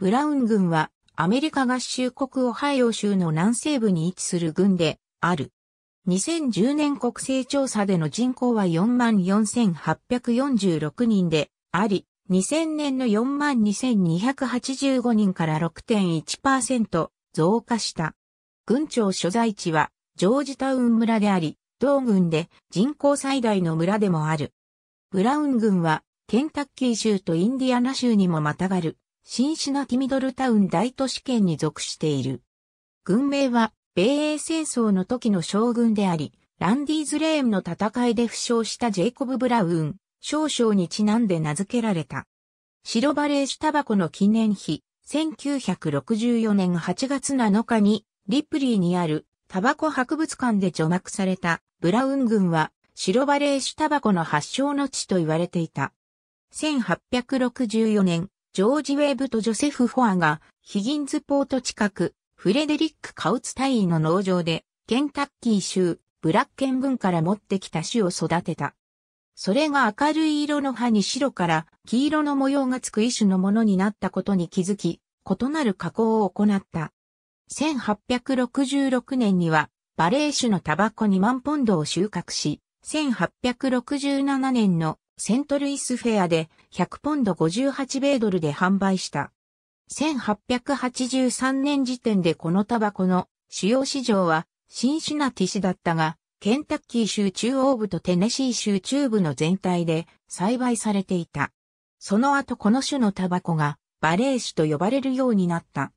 ブラウン軍はアメリカ合衆国オハイオ州の南西部に位置する軍である。2010年国勢調査での人口は44,846人であり、2000年の42,285人から6.1%増加した。軍庁所在地はジョージタウン村であり、同軍で人口最大の村でもある。ブラウン軍はケンタッキー州とインディアナ州にもまたがる新シナティミドルタウン大都市圏に属している。軍名は、米英戦争の時の将軍であり、ランディーズレーンの戦いで負傷したジェイコブ・ブラウン、少将にちなんで名付けられた。白バレーシュタバコの記念碑、1964年8月7日に、リプリーにあるタバコ博物館で除幕されたブラウン軍は、白バレーシュタバコの発祥の地と言われていた。1864年、ジョージ・ウェーブとジョセフ・フォアが、ヒギンズポート近く、フレデリック・カウツ隊員の農場で、ケンタッキー州、ブラッケン郡から持ってきた種を育てた。それが明るい色の葉に白から黄色の模様がつく一種のものになったことに気づき、異なる加工を行った。1866年には、バレー種のタバコ2万ポンドを収穫し、1867年のセントルイスフェアで100ポンド58米ドルで販売した。1883年時点でこのタバコの主要市場はシンシナティ市だったが、ケンタッキー州中央部とテネシー州中部の全体で栽培されていた。その後この種のタバコがバレー種と呼ばれるようになった。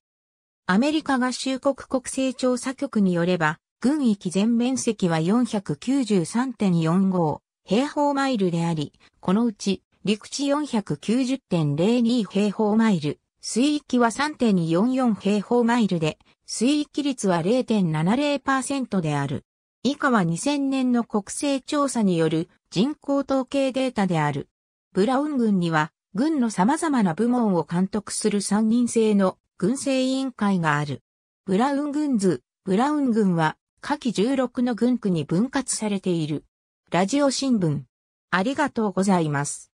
アメリカ合衆国国勢調査局によれば、軍域全面積は493.45。平方マイルであり、このうち陸地490.02平方マイル、水域は3.44平方マイルで、水域率は0.70%である。以下は2000年の国勢調査による人口統計データである。ブラウン軍には、軍の様々な部門を監督する3人制の軍政委員会がある。ブラウン軍図、ブラウン軍は、下記16の軍区に分割されている。ラジオ新聞。ありがとうございます。